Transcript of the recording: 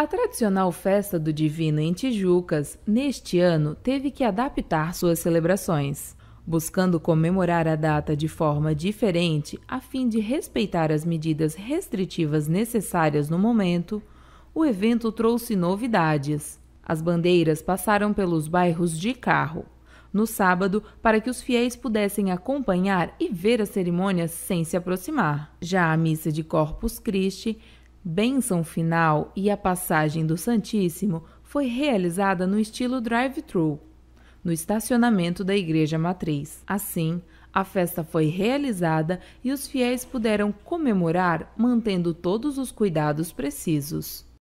A tradicional festa do Divino em Tijucas, neste ano, teve que adaptar suas celebrações, buscando comemorar a data de forma diferente a fim de respeitar as medidas restritivas necessárias no momento. O evento trouxe novidades. As bandeiras passaram pelos bairros de carro no sábado para que os fiéis pudessem acompanhar e ver a cerimônia sem se aproximar. Já a missa de Corpus Christi Bênção final e a passagem do Santíssimo foi realizada no estilo drive-thru, no estacionamento da Igreja Matriz. Assim, a festa foi realizada e os fiéis puderam comemorar mantendo todos os cuidados precisos.